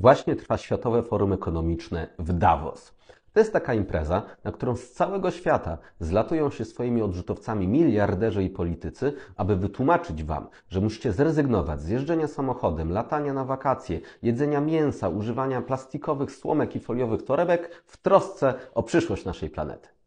Właśnie trwa Światowe Forum Ekonomiczne w Davos. To jest taka impreza, na którą z całego świata zlatują się swoimi odrzutowcami miliarderzy i politycy, aby wytłumaczyć Wam, że musicie zrezygnować z jeżdżenia samochodem, latania na wakacje, jedzenia mięsa, używania plastikowych słomek i foliowych torebek w trosce o przyszłość naszej planety.